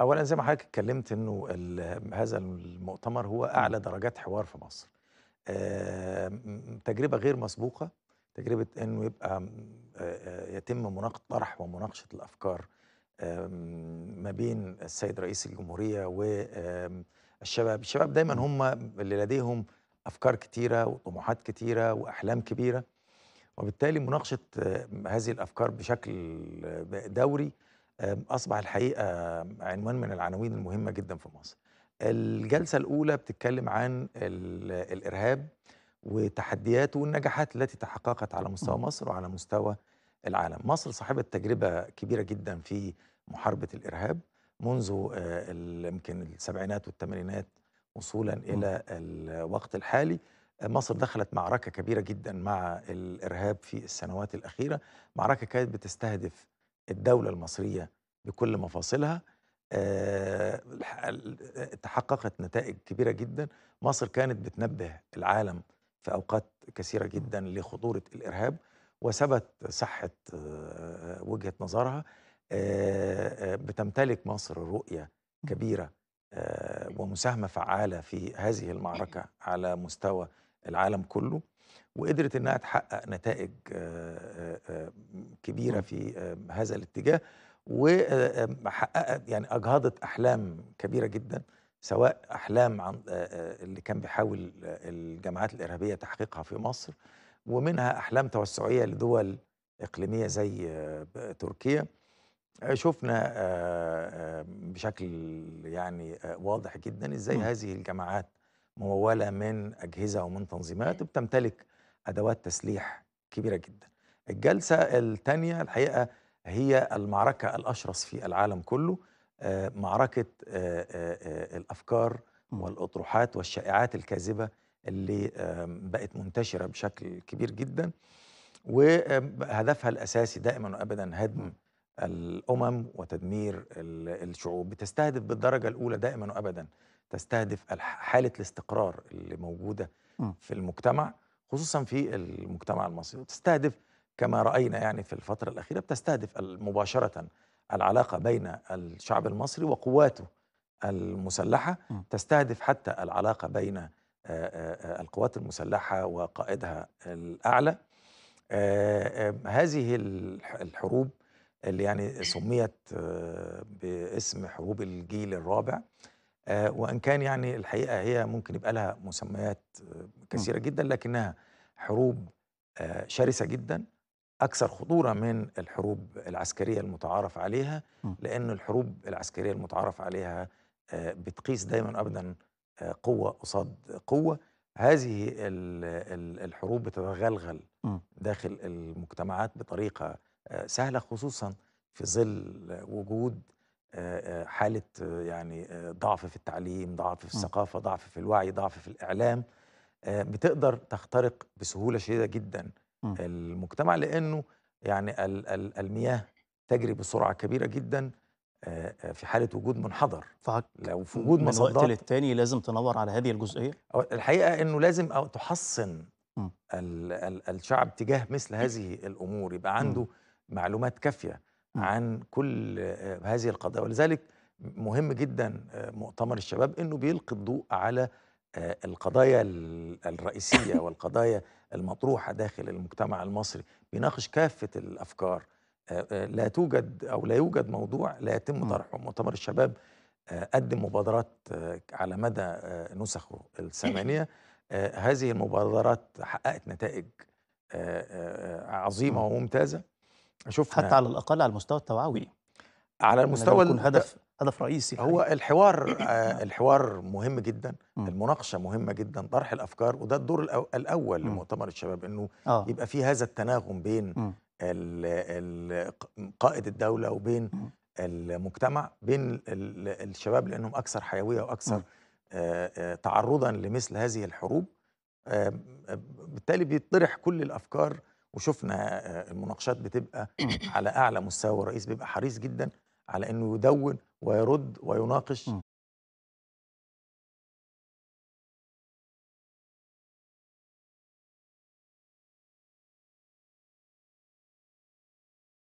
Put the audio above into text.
اولا زي ما حضرتك اتكلمت انه هذا المؤتمر هو اعلى درجات حوار في مصر تجربه غير مسبوقه تجربه انه يبقى يتم مناقشه طرح ومناقشه الافكار ما بين السيد رئيس الجمهوريه والشباب الشباب دايما هم اللي لديهم افكار كتيره وطموحات كتيره واحلام كبيره وبالتالي مناقشه هذه الافكار بشكل دوري أصبح الحقيقة عنوان من العناوين المهمة جدا في مصر الجلسة الأولى بتتكلم عن الإرهاب وتحدياته والنجاحات التي تحققت على مستوى مصر وعلى مستوى العالم مصر صاحبة تجربة كبيرة جدا في محاربة الإرهاب منذ آه، يمكن السبعينات والثمانينات وصولا إلى الوقت الحالي مصر دخلت معركة كبيرة جدا مع الإرهاب في السنوات الأخيرة معركة كانت بتستهدف الدولة المصرية بكل مفاصلها آه، تحققت نتائج كبيرة جدا مصر كانت بتنبه العالم في أوقات كثيرة جدا لخطورة الإرهاب وثبت صحة آه، وجهة نظرها آه، بتمتلك مصر رؤية كبيرة ومساهمة فعالة في هذه المعركة على مستوى العالم كله وقدرت انها تحقق نتائج كبيره آه. في هذا الاتجاه وحققت يعني اجهضت احلام كبيره جدا سواء احلام عن اللي كان بيحاول الجماعات الارهابيه تحقيقها في مصر ومنها احلام توسعيه لدول اقليميه زي تركيا شفنا بشكل يعني واضح جدا ازاي آه. هذه الجماعات مموله من اجهزه ومن تنظيمات وبتمتلك ادوات تسليح كبيره جدا. الجلسه الثانيه الحقيقه هي المعركه الاشرس في العالم كله آه، معركه آه، آه، الافكار والاطروحات والشائعات الكاذبه اللي بقت منتشره بشكل كبير جدا وهدفها الاساسي دائما وابدا هدم الامم وتدمير الشعوب بتستهدف بالدرجه الاولى دائما وابدا تستهدف حاله الاستقرار اللي موجوده في المجتمع خصوصا في المجتمع المصري وتستهدف كما راينا يعني في الفتره الاخيره بتستهدف مباشره العلاقه بين الشعب المصري وقواته المسلحه تستهدف حتى العلاقه بين القوات المسلحه وقائدها الاعلى هذه الحروب اللي يعني سميت باسم حروب الجيل الرابع آه، وان كان يعني الحقيقه هي ممكن يبقى لها مسميات آه، إمم. كثيره جدا لكنها حروب آه، شرسه جدا اكثر خطوره من الحروب العسكريه المتعارف عليها إمم. لان الحروب العسكريه المتعارف عليها بتقيس دايما ابدا قوه قصاد قوه هذه الحروب بتتغلغل إمم. داخل المجتمعات بطريقه سهله خصوصا في ظل وجود حاله يعني ضعف في التعليم ضعف في إمم. الثقافه ضعف في الوعي ضعف في الاعلام بتقدر تخترق بسهوله شديده جدا إمم. المجتمع لانه يعني المياه تجري بسرعه كبيره جدا في حاله وجود منحدر لو في وجود من وقت للتاني لازم تنور على هذه الجزئيه الحقيقه انه لازم تحصن إمم. الشعب تجاه مثل هذه الامور يبقى عنده معلومات كافيه عن كل آه، هذه القضايا ولذلك مهم جدا آه، مؤتمر الشباب انه بيلقي الضوء على آه، القضايا الرئيسيه والقضايا المطروحه داخل المجتمع المصري بيناقش كافه الافكار لا توجد او لا يوجد موضوع لا يتم طرحه مؤتمر الشباب قدم مبادرات على مدى نسخه الثمانيه هذه المبادرات حققت نتائج عظيمه وممتازه أشوف حتى يعني على الاقل على المستوى التوعوي على يعني المستوى يكون هدف هدف رئيسي هو حقيقة. الحوار آه الحوار مهم جدا م. المناقشه مهمه جدا طرح الافكار وده الدور الاول م. لمؤتمر الشباب انه آه. يبقى في هذا التناغم بين الـ الـ قائد الدوله وبين م. المجتمع بين الشباب لانهم اكثر حيويه واكثر آه،, آه تعرضا لمثل هذه الحروب آه، آه، بالتالي بيطرح كل الافكار وشفنا آه، المناقشات بتبقى على اعلى مستوى الرئيس بيبقى حريص جدا على انه يدون ويرد ويناقش